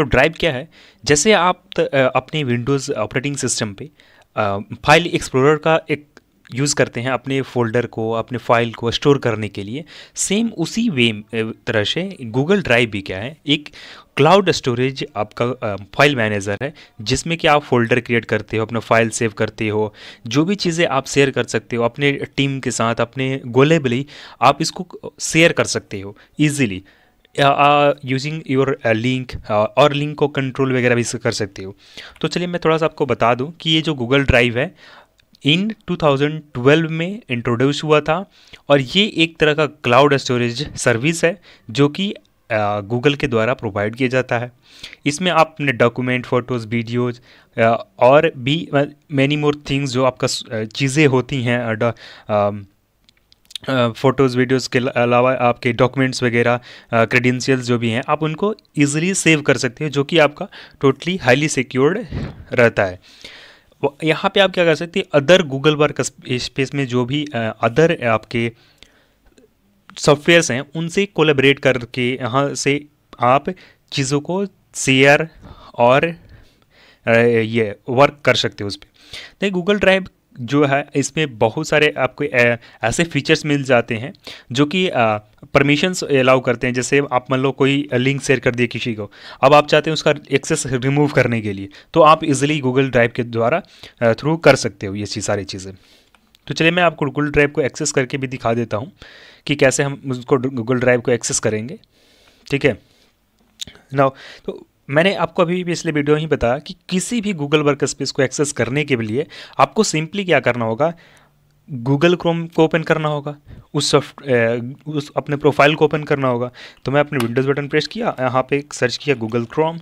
तो ड्राइव क्या है जैसे आप अपने विंडोज़ ऑपरेटिंग सिस्टम पे फाइल एक्सप्लोरर का एक यूज़ करते हैं अपने फोल्डर को अपने फाइल को स्टोर करने के लिए सेम उसी वे तरह से गूगल ड्राइव भी क्या है एक क्लाउड स्टोरेज आपका फाइल मैनेजर है जिसमें कि आप फोल्डर क्रिएट करते हो अपना फाइल सेव करते हो जो भी चीज़ें आप शेयर कर सकते हो अपने टीम के साथ अपने गोलेबली आप इसको शेयर कर सकते हो ईजिली यूजिंग योर लिंक और लिंक को कंट्रोल वगैरह भी कर सकते हो तो चलिए मैं थोड़ा सा आपको बता दूं कि ये जो गूगल ड्राइव है इन 2012 में इंट्रोड्यूस हुआ था और ये एक तरह का क्लाउड स्टोरेज सर्विस है जो कि गूगल के द्वारा प्रोवाइड किया जाता है इसमें आप अपने डॉक्यूमेंट फ़ोटोज़ वीडियोज और भी मैनी मोर थिंग्स जो आपका चीज़ें होती हैं फ़ोटोज़ वीडियोज़ के अलावा आपके डॉक्यूमेंट्स वगैरह क्रेडेंशियल्स जो भी हैं आप उनको इजीली सेव कर सकते हो जो कि आपका टोटली हाईली सिक्योर्ड रहता है यहाँ पे आप क्या कर सकते हैं अदर गूगल वर्क स्पेस में जो भी अदर आपके सॉफ्टवेयर्स हैं उनसे कोलेबरेट करके यहाँ से आप चीज़ों को शेयर और ये वर्क कर सकते हो उस पर नहीं गूगल ड्राइव जो है इसमें बहुत सारे आपको ऐसे फीचर्स मिल जाते हैं जो कि परमिशंस अलाउ करते हैं जैसे आप मान लो कोई लिंक शेयर कर दिए किसी को अब आप चाहते हैं उसका एक्सेस रिमूव करने के लिए तो आप इजीली गूगल ड्राइव के द्वारा थ्रू कर सकते हो ये चीज़ सारी चीज़ें तो चलिए मैं आपको गूगल ड्राइव को एक्सेस करके भी दिखा देता हूँ कि कैसे हम उसको गूगल ड्राइव को एक्सेस करेंगे ठीक है ना तो मैंने आपको अभी पिछले वीडियो में ही बताया कि किसी भी गूगल वर्क स्पेस को एक्सेस करने के लिए आपको सिंपली क्या करना होगा गूगल क्रोम को ओपन करना होगा उस सॉफ्ट उस अपने प्रोफाइल को ओपन करना होगा तो मैं अपने विंडोज़ बटन प्रेस किया यहाँ पे सर्च किया गूगल क्रोम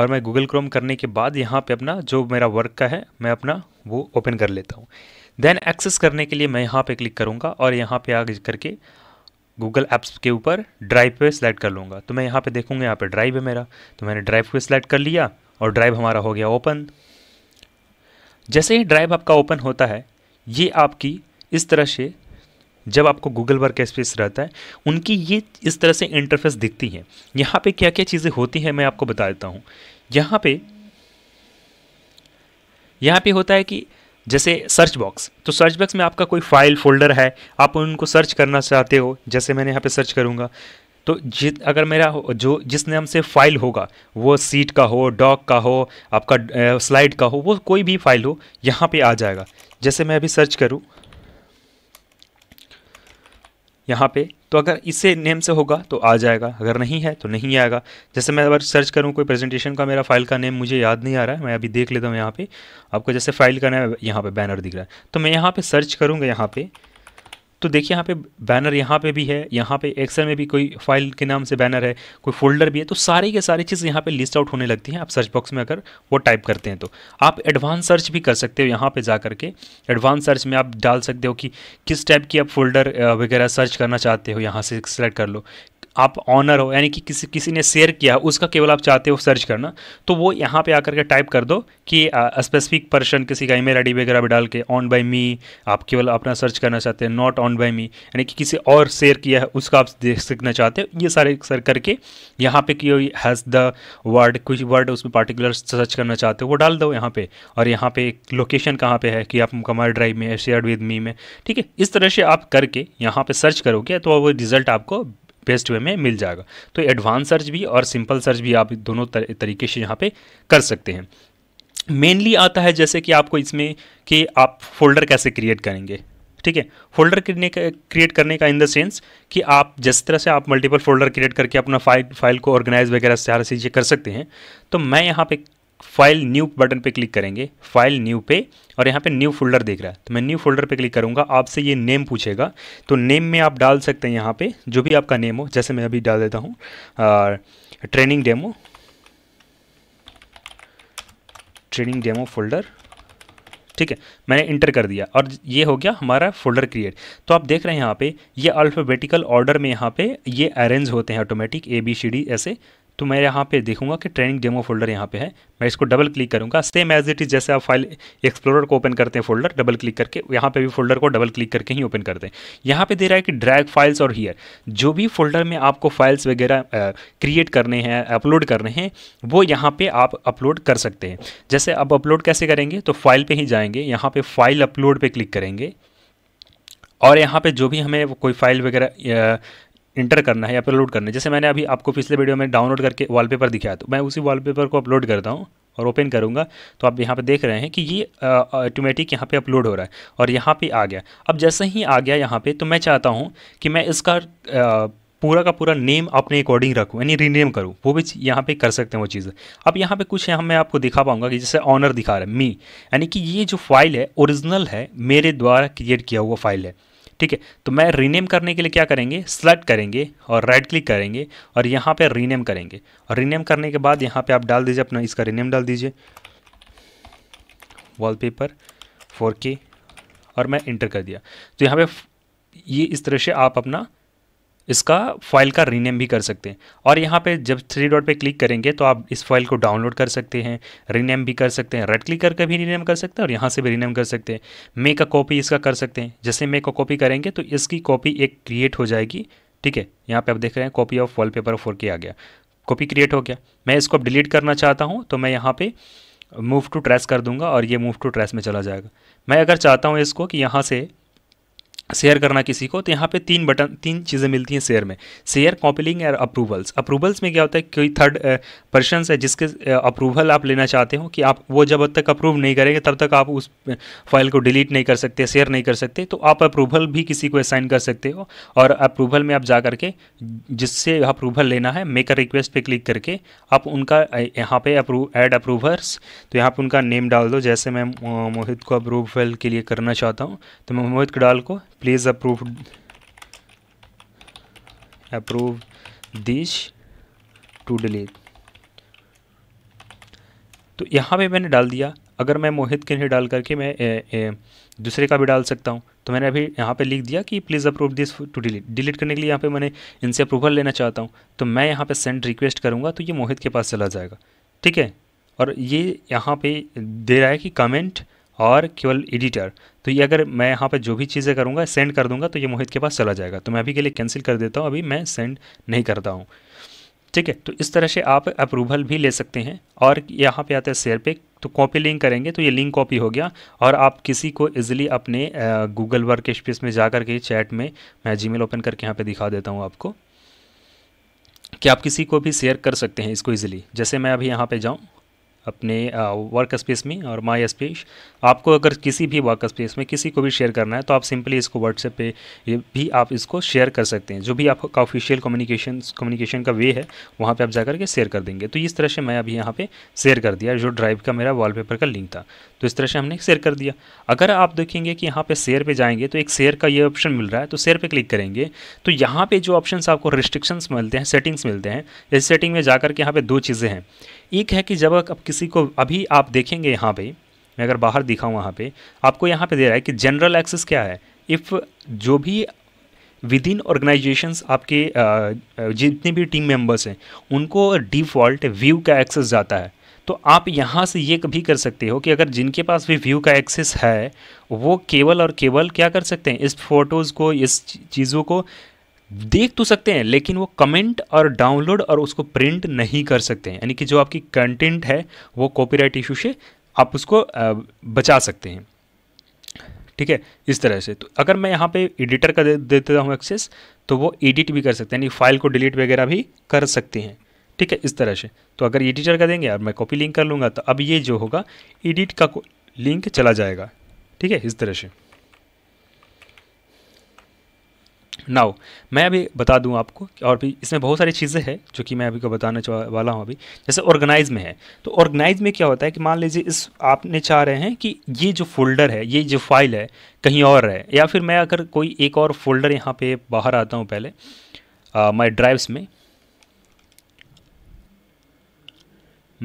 और मैं गूगल क्रोम करने के बाद यहाँ पे अपना जो मेरा वर्क का है मैं अपना वो ओपन कर लेता हूँ देन एक्सेस करने के लिए मैं यहाँ पे क्लिक करूँगा और यहाँ पे आगे करके गूगल ऐप्स के ऊपर ड्राइव पे सिलेक्ट कर लूँगा तो मैं यहाँ पे देखूँगा यहाँ पे ड्राइव है मेरा तो मैंने ड्राइव को सिलेक्ट कर लिया और ड्राइव हमारा हो गया ओपन जैसे ही ड्राइव आपका ओपन होता है ये आपकी इस तरह से जब आपको गूगल वर्क स्पेस रहता है उनकी ये इस तरह से इंटरफेस दिखती हैं यहाँ पे क्या क्या चीज़ें होती हैं मैं आपको बता देता हूँ यहाँ पे यहाँ पे होता है कि जैसे सर्च बॉक्स तो सर्च बॉक्स में आपका कोई फाइल फोल्डर है आप उनको सर्च करना चाहते हो जैसे मैंने यहाँ पे सर्च करूँगा तो जित अगर मेरा जो जिस नाम से फाइल होगा वो सीट का हो डॉक का हो आपका स्लाइड का हो वो कोई भी फाइल हो यहाँ पे आ जाएगा जैसे मैं अभी सर्च करूँ यहाँ पे तो अगर इसे नेम से होगा तो आ जाएगा अगर नहीं है तो नहीं आएगा जैसे मैं अगर सर्च करूँ कोई प्रेजेंटेशन का मेरा फाइल का नेम मुझे याद नहीं आ रहा है मैं अभी देख लेता हूँ यहाँ पे आपको जैसे फाइल का नाम यहाँ पे बैनर दिख रहा है तो मैं यहाँ पे सर्च करूँगा यहाँ पर तो देखिए यहाँ पे बैनर यहाँ पे भी है यहाँ पे एक्सेल में भी कोई फाइल के नाम से बैनर है कोई फोल्डर भी है तो सारी के सारी चीज़ यहाँ पे लिस्ट आउट होने लगती हैं आप सर्च बॉक्स में अगर वो टाइप करते हैं तो आप एडवांस सर्च भी कर सकते हो यहाँ पे जा करके एडवांस सर्च में आप डाल सकते हो कि किस टाइप की आप फोल्डर वगैरह सर्च करना चाहते हो यहाँ से सेलेक्ट कर लो आप ऑनर हो यानी कि किसी किसी ने शेयर किया उसका केवल आप चाहते हो सर्च करना तो वो यहाँ पे आकर के टाइप कर दो कि स्पेसिफिक पर्सन किसी का ईमेल आईडी वगैरह भी डाल के ऑन बाय मी आप केवल अपना सर्च करना चाहते हैं नॉट ऑन बाय मी यानी कि किसी और शेयर किया है उसका आप देख सीखना चाहते हो ये सारे सर करके यहाँ पे कि हैज़ द वर्ड कुछ वर्ड उसमें पार्टिकुलर सर्च करना चाहते हो वो डाल दो यहाँ पर और यहाँ पे लोकेशन कहाँ पर है कि आप कमर ड्राइव में शेयर विद मी में ठीक है इस तरह से आप करके यहाँ पर सर्च करोगे तो वो रिजल्ट आपको बेस्ट वे में मिल जाएगा तो एडवांस सर्च भी और सिंपल सर्च भी आप दोनों तर, तरीके से यहाँ पे कर सकते हैं मेनली आता है जैसे कि आपको इसमें कि आप फोल्डर कैसे क्रिएट करेंगे ठीक है फोल्डर करने का क्रिएट करने का इन द सेंस कि आप जिस तरह से आप मल्टीपल फोल्डर क्रिएट करके अपना फाइल फाइल को ऑर्गेनाइज वगैरह सारा चीज़ें कर सकते हैं तो मैं यहाँ पे फाइल न्यू बटन पे क्लिक करेंगे फाइल न्यू पे और यहाँ पे न्यू फोल्डर देख रहा है तो मैं न्यू फोल्डर पे क्लिक करूँगा आपसे ये नेम पूछेगा तो नेम में आप डाल सकते हैं यहाँ पे जो भी आपका नेम हो जैसे मैं अभी डाल देता हूँ training demo training demo folder ठीक है मैंने इंटर कर दिया और ये हो गया हमारा फोल्डर क्रिएट तो आप देख रहे हैं यहाँ पे ये अल्फ़ाबेटिकल ऑर्डर में यहाँ पे ये अरेंज होते हैं automatic A B C D ऐसे तो मैं यहाँ पे देखूंगा कि ट्रेनिंग डेमो फोल्डर यहाँ पे है मैं इसको डबल क्लिक करूँगा सेम एज इट इज़ जैसे आप फाइल एक्सप्लोरर को ओपन करते हैं फोल्डर डबल क्लिक करके यहाँ पे भी फोल्डर को डबल क्लिक करके ही ओपन करते हैं यहाँ पे दे रहा है कि ड्रैग फाइल्स और हीयर जो भी फोल्डर में आपको फाइल्स वगैरह क्रिएट करने हैं अपलोड करने हैं वो यहाँ पर आप अपलोड कर सकते हैं जैसे अब अपलोड कैसे करेंगे तो फाइल पर ही जाएंगे यहाँ पर फाइल अपलोड पर क्लिक करेंगे और यहाँ पे जो भी हमें कोई फाइल वगैरह इंटर करना है या अपलोड करना है जैसे मैंने अभी आपको पिछले वीडियो में डाउनलोड करके वॉलपेपर दिखाया तो मैं उसी वॉलपेपर को अपलोड करता हूँ और ओपन करूँगा तो आप यहाँ पे देख रहे हैं कि ये ऑटोमेटिक यहाँ पे अपलोड हो रहा है और यहाँ पे आ गया अब जैसे ही आ गया यहाँ पे तो मैं चाहता हूँ कि मैं इसका आ, पूरा का पूरा नेम अपने अकॉर्डिंग रखूँ यानी रीनेम करूँ वो भी यहाँ पे कर सकते हैं वो चीज़ अब यहाँ पे कुछ यहाँ मैं आपको दिखा पाऊँगा कि जैसे ऑनर दिखा रहा है मी यानी कि ये जो फाइल है ओरिजिनल है मेरे द्वारा क्रिएट किया हुआ फाइल है ठीक है तो मैं रीनेम करने के लिए क्या करेंगे सेलेक्ट करेंगे और राइट क्लिक करेंगे और यहाँ पे रीनेम करेंगे और रीनेम करने के बाद यहाँ पे आप डाल दीजिए अपना इसका रीनेम डाल दीजिए वॉलपेपर 4K और मैं इंटर कर दिया तो यहाँ पे ये इस तरह से आप अपना इसका फाइल का रीनेम भी कर सकते हैं और यहाँ पे जब थ्री डॉट पे क्लिक करेंगे तो आप इस फाइल को डाउनलोड कर सकते हैं रीनेम भी कर सकते हैं रेड क्लिक करके भी रीनेम कर सकते हैं और यहाँ से भी रीनेम कर सकते हैं मेक अ कॉपी इसका कर सकते हैं जैसे मेक अ कॉपी करेंगे तो इसकी कॉपी एक क्रिएट हो जाएगी ठीक है यहाँ पर आप देख रहे हैं copy of wallpaper four के आ गया कॉपी क्रिएट हो गया मैं इसको अब डिलीट करना चाहता हूँ तो मैं यहाँ पर मूव टू ट्रेस कर दूंगा और ये मूव टू ट्रेस में चला जाएगा मैं अगर चाहता हूँ इसको कि यहाँ से शेयर करना किसी को तो यहाँ पे तीन बटन तीन चीज़ें मिलती हैं शेयर में शेयर कॉपिलिंग एंड अप्रूवल्स अप्रूवल्स में क्या होता है कोई थर्ड पर्सन है जिसके अप्रूवल आप लेना चाहते हो कि आप वो जब तक अप्रूव नहीं करेंगे तब तक आप उस फाइल को डिलीट नहीं कर सकते शेयर नहीं कर सकते तो आप अप्रूवल भी किसी को असाइन कर सकते हो और अप्रूवल में आप जा करके जिससे अप्रूवल लेना है मेकर रिक्वेस्ट पर क्लिक करके आप उनका यहाँ पर अप्रूव एड अप्रूवर्स तो यहाँ पर उनका नेम डाल दो जैसे मैं मोहित को अप्रूवल के लिए करना चाहता हूँ तो मैं मोहित डाल को please approve approve this to delete तो यहाँ पे मैंने डाल दिया अगर मैं मोहित के नहीं डाल करके मैं ए, ए, दूसरे का भी डाल सकता हूँ तो मैंने अभी यहाँ पे लिख दिया कि please approve this to delete delete करने के लिए यहाँ पे मैंने इनसे अप्रूवल लेना चाहता हूँ तो मैं यहाँ पे सेंड रिक्वेस्ट करूँगा तो ये मोहित के पास चला जाएगा ठीक है और ये यहाँ पे दे रहा है कि कमेंट और केवल एडिटर तो ये अगर मैं यहाँ पर जो भी चीज़ें करूँगा सेंड कर दूँगा तो ये मोहित के पास चला जाएगा तो मैं अभी के लिए कैंसिल कर देता हूँ अभी मैं सेंड नहीं करता हूँ ठीक है तो इस तरह से आप अप्रूवल भी ले सकते हैं और यहाँ पे आता है शेयर पे तो कॉपी लिंक करेंगे तो ये लिंक कॉपी हो गया और आप किसी को इजीली अपने गूगल वर्क स्पेस में जा के चैट में मैं जीमेल ओपन करके यहाँ पे दिखा देता हूँ आपको कि आप किसी को भी शेयर कर सकते हैं इसको ईजिली जैसे मैं अभी यहाँ पर जाऊँ अपने वर्क स्पेस में और माई स्पेस आपको अगर किसी भी वर्क स्पेस में किसी को भी शेयर करना है तो आप सिंपली इसको व्हाट्सएप पे भी आप इसको शेयर कर सकते हैं जो भी आपका ऑफिशियल कम्युनिकेशन कम्युनिकेशन का वे है वहाँ पे आप जाकर के शेयर कर देंगे तो इस तरह से मैं अभी यहाँ पे शेयर कर दिया जो ड्राइव का मेरा वॉलपेपर का लिंक था तो इस तरह से हमने शेयर कर दिया अगर आप देखेंगे कि यहाँ पर शेयर पर जाएंगे तो एक शेयर का ये ऑप्शन मिल रहा है तो शेयर पर क्लिक करेंगे तो यहाँ पर जो ऑप्शन आपको रिस्ट्रिक्शंस मिलते हैं सेटिंग्स मिलते हैं इस सेटिंग में जाकर के यहाँ पर दो चीज़ें हैं एक है कि जब अब किसी को अभी आप देखेंगे यहाँ पे मैं अगर बाहर दिखाऊँ वहाँ पे आपको यहाँ पे दे रहा है कि जनरल एक्सेस क्या है इफ़ जो भी विद इन ऑर्गेनाइजेशंस आपके जितने भी टीम मेंबर्स हैं उनको डिफ़ॉल्ट व्यू का एक्सेस जाता है तो आप यहाँ से ये कभी कर सकते हो कि अगर जिनके पास भी व्यू का एक्सेस है वो केवल और केवल क्या कर सकते हैं इस फोटोज़ को इस चीज़ों को देख तो सकते हैं लेकिन वो कमेंट और डाउनलोड और उसको प्रिंट नहीं कर सकते हैं यानी कि जो आपकी कंटेंट है वो कॉपीराइट इशू से आप उसको बचा सकते हैं ठीक है इस तरह से तो अगर मैं यहाँ पे एडिटर का दे देता हूँ एक्सेस तो वो एडिट भी कर सकते हैं यानी फाइल को डिलीट वगैरह भी कर सकते हैं ठीक है इस तरह से तो अगर एडिटर का देंगे और मैं कॉपी लिंक कर लूँगा तो अब ये जो होगा एडिट का लिंक चला जाएगा ठीक है इस तरह से नाउ मैं अभी बता दूं आपको और भी इसमें बहुत सारी चीज़ें हैं जो कि मैं अभी को बताने वाला हूं अभी जैसे ऑर्गेनाइज में है तो ऑर्गेनाइज में क्या होता है कि मान लीजिए इस आपने चाह रहे हैं कि ये जो फोल्डर है ये जो फाइल है कहीं और है या फिर मैं अगर कोई एक और फोल्डर यहाँ पर बाहर आता हूँ पहले माई ड्राइव्स में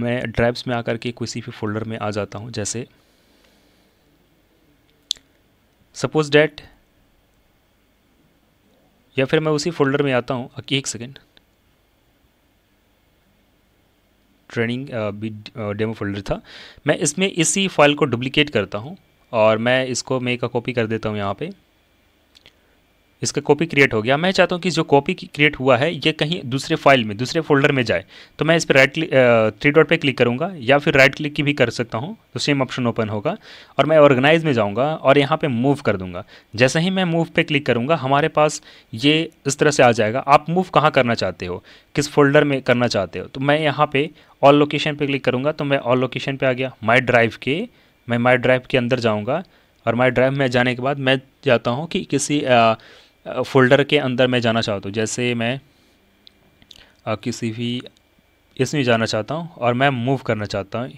मैं ड्राइव्स में आकर के किसी भी फोल्डर में आ जाता हूँ जैसे सपोज डैट या फिर मैं उसी फोल्डर में आता हूँ एक सेकेंड ट्रेनिंग डेमो फोल्डर था मैं इसमें इसी फाइल को डुप्लीकेट करता हूँ और मैं इसको मैं का कॉपी कर देता हूँ यहाँ पे इसका कॉपी क्रिएट हो गया मैं चाहता हूँ कि जो कॉपी क्रिएट हुआ है ये कहीं दूसरे फाइल में दूसरे फोल्डर में जाए तो मैं इस पर राइट क्लिक थ्री डॉट पे क्लिक करूँगा या फिर राइट क्लिक की भी कर सकता हूँ तो सेम ऑप्शन ओपन होगा और मैं ऑर्गेनाइज में जाऊँगा और यहाँ पर मूव कर दूँगा जैसे ही मैं मूव पर क्लिक करूँगा हमारे पास ये इस तरह से आ जाएगा आप मूव कहाँ करना चाहते हो किस फोल्डर में करना चाहते हो तो मैं यहाँ पर ऑल लोकेशन पर क्लिक करूँगा तो मैं ऑल लोकेशन पर आ गया माई ड्राइव के मैं माई ड्राइव के अंदर जाऊँगा और माई ड्राइव में जाने के बाद मैं चाहता हूँ कि किसी फ़ोल्डर के अंदर मैं जाना चाहता हूँ जैसे मैं किसी भी इसमें जाना चाहता हूँ और मैं मूव करना चाहता हूँ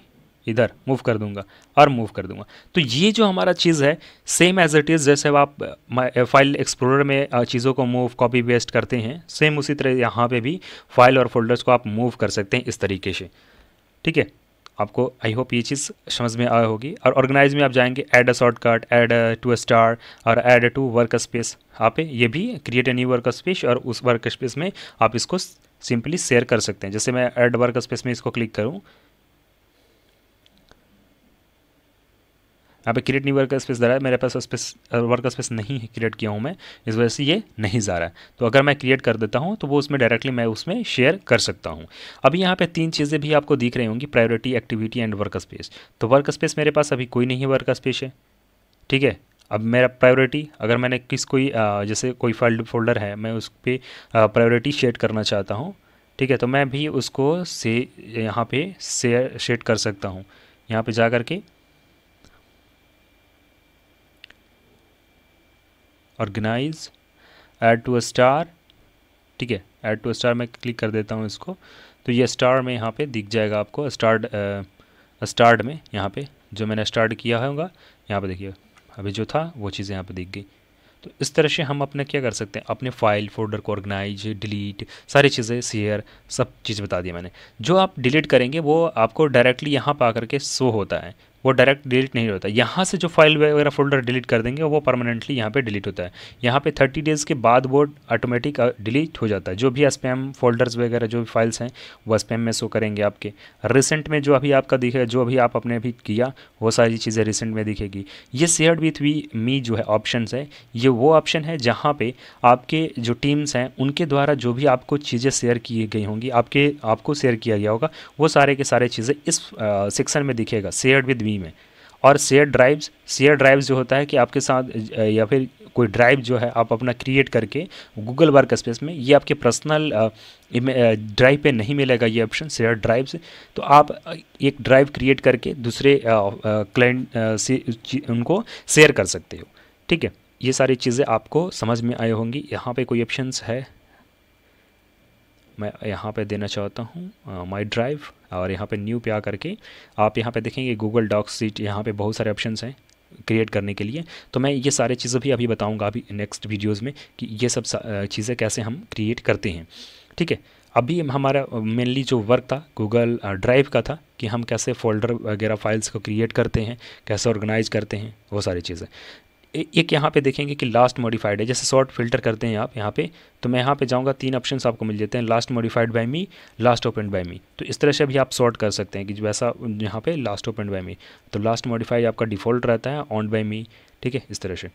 इधर मूव कर दूंगा और मूव कर दूंगा तो ये जो हमारा चीज़ है सेम एज इट इज़ जैसे आप फाइल एक्सप्लोरर में चीज़ों को मूव कॉपी पेस्ट करते हैं सेम उसी तरह यहाँ पे भी फाइल और फोल्डर्स को आप मूव कर सकते हैं इस तरीके से ठीक है आपको आई होप ये चीज़ समझ में आया होगी और ऑर्गेनाइज में आप जाएंगे add a shortcut add to a star और ऐड टू वर्क स्पेस आप ये भी create a new workspace और उस वर्क स्पेस में आप इसको सिंपली शेयर कर सकते हैं जैसे मैं ऐड वर्क स्पेस में इसको क्लिक करूँ यहाँ पे क्रिएट नहीं वर्क स्पेस दे रहा है मेरे पास स्पेस वर्क स्पेस नहीं है क्रिएट किया हूँ मैं इस वजह से ये नहीं जा रहा है तो अगर मैं क्रिएट कर देता हूँ तो वो उसमें डायरेक्टली मैं उसमें शेयर कर सकता हूँ अभी यहाँ पे तीन चीज़ें भी आपको दिख रही होंगी priority activity and workspace तो वर्क स्पेस मेरे पास अभी कोई नहीं वर्क स्पेस है ठीक है अब मेरा प्रायोरिटी अगर मैंने किस कोई जैसे कोई फाइल फोल्डर है मैं उस पर प्रायोरिटी शेड करना चाहता हूँ ठीक है तो मैं भी उसको से यहाँ पर शेयर शेड कर सकता हूँ यहाँ पर जा कर के organize add to a star ठीक है ऐड टू स्टार मैं क्लिक कर देता हूँ इसको तो ये स्टार में यहाँ पे दिख जाएगा आपको स्टार्ड स्टार्ड में यहाँ पे जो मैंने स्टार्ट किया होगा यहाँ पे देखिए अभी जो था वो चीज़ें यहाँ पे दिख गई तो इस तरह से हम अपने क्या कर सकते हैं अपने फाइल फोल्डर को ऑर्गेनाइज डिलीट सारी चीज़ें शेयर सब चीज़ बता दी मैंने जो आप डिलीट करेंगे वो आपको डायरेक्टली यहाँ पा करके शो होता है वो डायरेक्ट डिलीट नहीं होता यहाँ से जो फाइल वगैरह फोल्डर डिलीट कर देंगे वो परमानेंटली यहाँ पे डिलीट होता है यहाँ पे थर्टी डेज़ के बाद वो ऑटोमेटिक डिलीट हो जाता है जो भी स्पैम फोल्डर्स वगैरह जो भी फाइल्स हैं वो स्पैम में शो करेंगे आपके रिसेंट में जो अभी आपका दिखेगा जो अभी आप अपने अभी किया वो सारी चीज़ें रिसेंट में दिखेगी ये शेयर विथ वी मी जो है ऑप्शन है ये वो ऑप्शन है जहाँ पर आपके जो टीम्स हैं उनके द्वारा जो भी आपको चीज़ें शेयर की गई होंगी आपके आपको शेयर किया गया होगा वो सारे के सारे चीज़ें इस सेक्शन में दिखेगा शेयर विद मी कंपनी में और शेयर ड्राइव्स शेयर ड्राइव्स जो होता है कि आपके साथ या फिर कोई ड्राइव जो है आप अपना क्रिएट करके गूगल वर्क स्पेस में ये आपके पर्सनल ड्राइव पे नहीं मिलेगा ये ऑप्शन शेयर ड्राइव से तो आप एक ड्राइव क्रिएट करके दूसरे क्लाइंट से उनको शेयर कर सकते हो ठीक है ये सारी चीज़ें आपको समझ में आए होंगी यहाँ पे कोई ऑप्शंस है मैं यहाँ पे देना चाहता हूँ माई ड्राइव और यहाँ पे न्यू पे आ करके आप यहाँ पे देखेंगे गूगल डॉक सीट यहाँ पे बहुत सारे ऑप्शंस हैं क्रिएट करने के लिए तो मैं ये सारे चीज़ें भी अभी बताऊँगा अभी नेक्स्ट वीडियोज़ में कि ये सब चीज़ें कैसे हम क्रिएट करते हैं ठीक है अभी हमारा मेनली जो वर्क था गूगल ड्राइव का था कि हम कैसे फोल्डर वगैरह फाइल्स को क्रिएट करते हैं कैसे ऑर्गेनाइज करते हैं वो सारी चीज़ें एक यहाँ पे देखेंगे कि लास्ट मॉडिफाइड है जैसे शॉर्ट फिल्टर करते हैं आप यहाँ पे तो मैं यहाँ पे जाऊँगा तीन ऑप्शन आपको मिल जाते हैं last modified by me last open by me तो इस तरह से भी आप शॉर्ट कर सकते हैं कि वैसा यहाँ पे लास्ट ओपन बाय मी तो लास्ट मॉडिफाइड आपका डिफ़ॉल्ट रहता है ऑन बाय मी ठीक है इस तरह से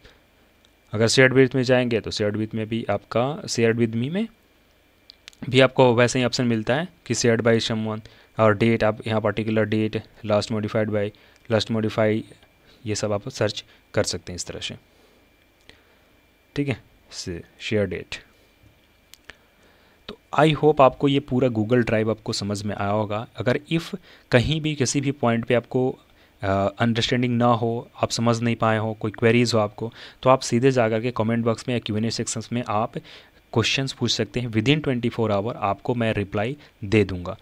अगर शेयर विथ में जाएंगे तो शेयर विथ में भी आपका शेयर विद मी में भी आपको वैसे ही ऑप्शन मिलता है कि शेयर बाई शम और डेट आप यहाँ particular date last modified by last modify ये सब आप सर्च कर सकते हैं इस तरह से ठीक है शेयर डेट तो आई होप आपको ये पूरा गूगल ड्राइव आपको समझ में आया होगा अगर इफ़ कहीं भी किसी भी पॉइंट पे आपको अंडरस्टैंडिंग uh, ना हो आप समझ नहीं पाए हो कोई क्वेरीज हो आपको तो आप सीधे जा के कॉमेंट बॉक्स में या क्यू एन ए सेक्शन में आप क्वेश्चंस पूछ सकते हैं within twenty four hour आपको मैं रिप्लाई दे दूंगा